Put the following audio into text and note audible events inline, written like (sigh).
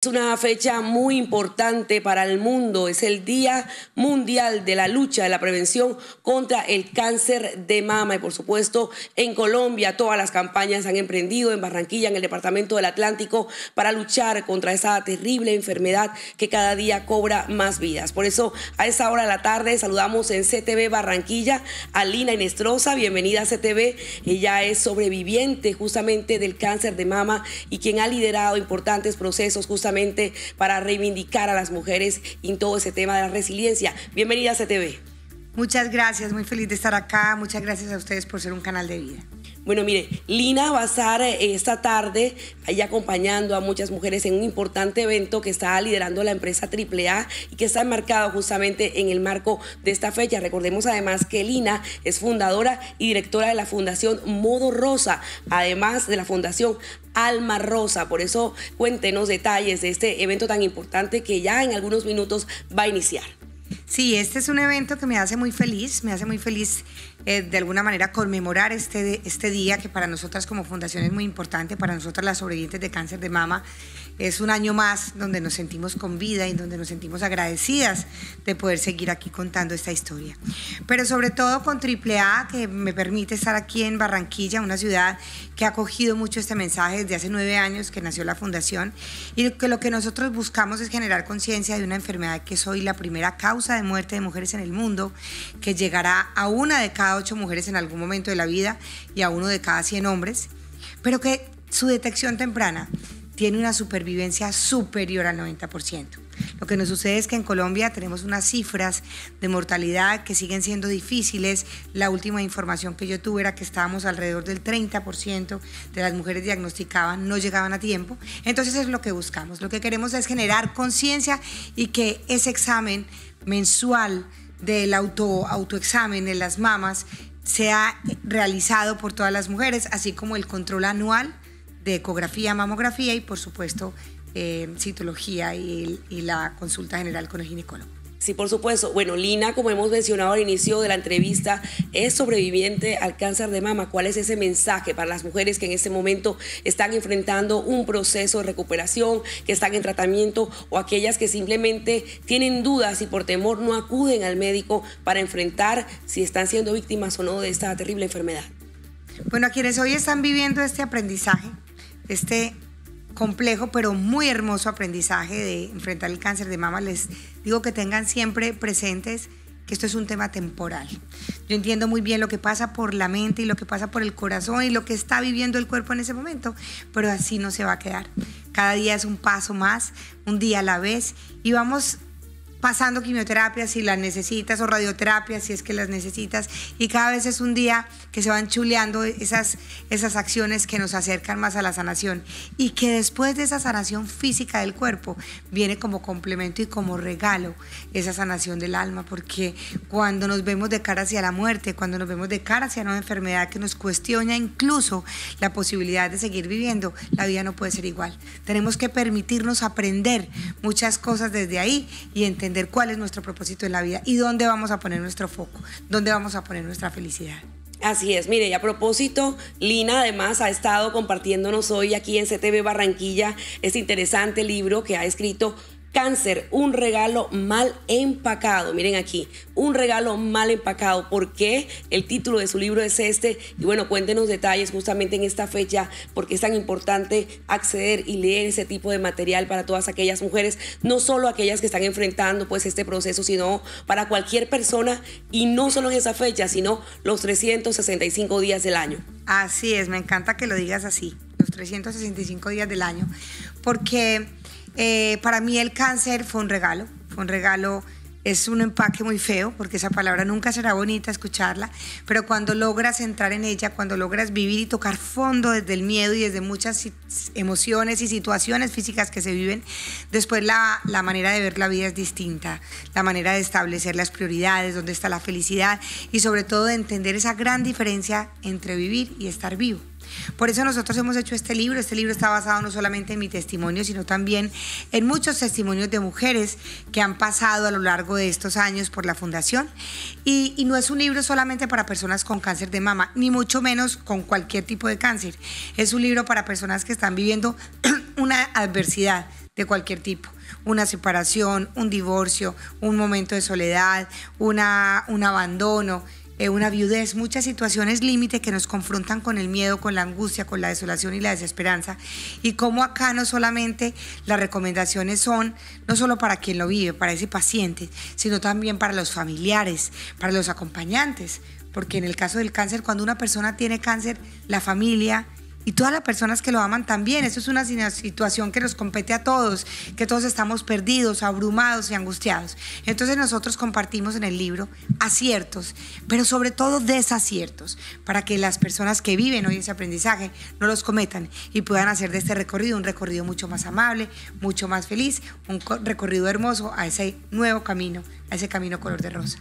Es una fecha muy importante para el mundo, es el Día Mundial de la Lucha de la Prevención contra el Cáncer de Mama y por supuesto en Colombia todas las campañas han emprendido en Barranquilla, en el Departamento del Atlántico para luchar contra esa terrible enfermedad que cada día cobra más vidas. Por eso a esa hora de la tarde saludamos en CTV Barranquilla a Lina Inestrosa, bienvenida a CTV, ella es sobreviviente justamente del cáncer de mama y quien ha liderado importantes procesos justamente para reivindicar a las mujeres en todo ese tema de la resiliencia. Bienvenida a CTV. Muchas gracias, muy feliz de estar acá. Muchas gracias a ustedes por ser un canal de vida. Bueno, mire, Lina va a estar eh, esta tarde ahí acompañando a muchas mujeres en un importante evento que está liderando la empresa AAA y que está enmarcado justamente en el marco de esta fecha. Recordemos además que Lina es fundadora y directora de la Fundación Modo Rosa, además de la Fundación Alma Rosa. Por eso cuéntenos detalles de este evento tan importante que ya en algunos minutos va a iniciar. Sí, este es un evento que me hace muy feliz, me hace muy feliz eh, de alguna manera conmemorar este, este día que para nosotras como fundación es muy importante, para nosotras las sobrevivientes de cáncer de mama es un año más donde nos sentimos con vida y donde nos sentimos agradecidas de poder seguir aquí contando esta historia. Pero sobre todo con AAA, que me permite estar aquí en Barranquilla, una ciudad que ha acogido mucho este mensaje desde hace nueve años que nació la fundación y que lo que nosotros buscamos es generar conciencia de una enfermedad que soy la primera causa de muerte de mujeres en el mundo, que llegará a una de cada ocho mujeres en algún momento de la vida y a uno de cada cien hombres, pero que su detección temprana tiene una supervivencia superior al 90%. Lo que nos sucede es que en Colombia tenemos unas cifras de mortalidad que siguen siendo difíciles. La última información que yo tuve era que estábamos alrededor del 30% de las mujeres diagnosticaban no llegaban a tiempo. Entonces es lo que buscamos. Lo que queremos es generar conciencia y que ese examen mensual del auto, autoexamen en las mamas sea realizado por todas las mujeres, así como el control anual de ecografía, mamografía y por supuesto eh, citología y, la consulta general con el ginecólogo. Sí, por supuesto. Bueno, Lina, como hemos mencionado al inicio de la entrevista, es sobreviviente al cáncer de mama. ¿Cuál es ese mensaje para las mujeres que en este momento están enfrentando un proceso de recuperación, que están en tratamiento o aquellas que simplemente tienen dudas y por temor no acuden al médico para enfrentar si están siendo víctimas o no de esta terrible enfermedad? Bueno, a quienes hoy están viviendo este aprendizaje, este complejo pero muy hermoso aprendizaje de enfrentar el cáncer de mama, les digo que tengan siempre presentes que esto es un tema temporal. Yo entiendo muy bien lo que pasa por la mente y lo que pasa por el corazón y lo que está viviendo el cuerpo en ese momento, pero así no se va a quedar. Cada día es un paso más, un día a la vez y vamos pasando quimioterapia si las necesitas o radioterapia si es que las necesitas y cada vez es un día que se van chuleando esas, esas acciones que nos acercan más a la sanación y que después de esa sanación física del cuerpo viene como complemento y como regalo esa sanación del alma porque cuando nos vemos de cara hacia la muerte, cuando nos vemos de cara hacia una enfermedad que nos cuestiona incluso la posibilidad de seguir viviendo, la vida no puede ser igual. Tenemos que permitirnos aprender muchas cosas desde ahí y entender cuál es nuestro propósito en la vida y dónde vamos a poner nuestro foco, dónde vamos a poner nuestra felicidad. Así es, mire, y a propósito, Lina además ha estado compartiéndonos hoy aquí en CTV Barranquilla este interesante libro que ha escrito Cáncer, un regalo mal empacado. Miren aquí, un regalo mal empacado. ¿Por qué? El título de su libro es este. Y bueno, cuéntenos detalles justamente en esta fecha, porque es tan importante acceder y leer ese tipo de material para todas aquellas mujeres, no solo aquellas que están enfrentando pues este proceso, sino para cualquier persona y no solo en esa fecha, sino los 365 días del año. Así es, me encanta que lo digas así, los 365 días del año, porque eh, para mí el cáncer fue un regalo, fue un regalo, es un empaque muy feo, porque esa palabra nunca será bonita escucharla, pero cuando logras entrar en ella, cuando logras vivir y tocar fondo desde el miedo y desde muchas emociones y situaciones físicas que se viven, después la, la manera de ver la vida es distinta, la manera de establecer las prioridades, dónde está la felicidad y sobre todo de entender esa gran diferencia entre vivir y estar vivo. Por eso nosotros hemos hecho este libro. Este libro está basado no solamente en mi testimonio, sino también en muchos testimonios de mujeres que han pasado a lo largo de estos años por la fundación. Y, no es un libro solamente para personas con cáncer de mama, ni mucho menos con cualquier tipo de cáncer. Es un libro para personas que están viviendo (clears throat) una adversidad de cualquier tipo una separación, un divorcio, un momento de soledad, una, un abandono. Eh, una viudez, muchas situaciones límite que nos confrontan con el miedo, con la angustia, con la desolación y la desesperanza. Y como acá no solamente las recomendaciones son, no solo para quien lo vive, para ese paciente, sino también para los familiares, para los acompañantes. Porque en el caso del cáncer, cuando una persona tiene cáncer, la familia, y todas las personas que lo aman también. Eso es una situación que nos compete a todos, que todos estamos perdidos, abrumados y angustiados. Entonces nosotros compartimos en el libro aciertos, pero sobre todo desaciertos, para que las personas que viven hoy ese aprendizaje no los cometan y puedan hacer de este recorrido un recorrido mucho más amable, mucho más feliz, un recorrido hermoso a ese nuevo camino, a ese camino color de rosa.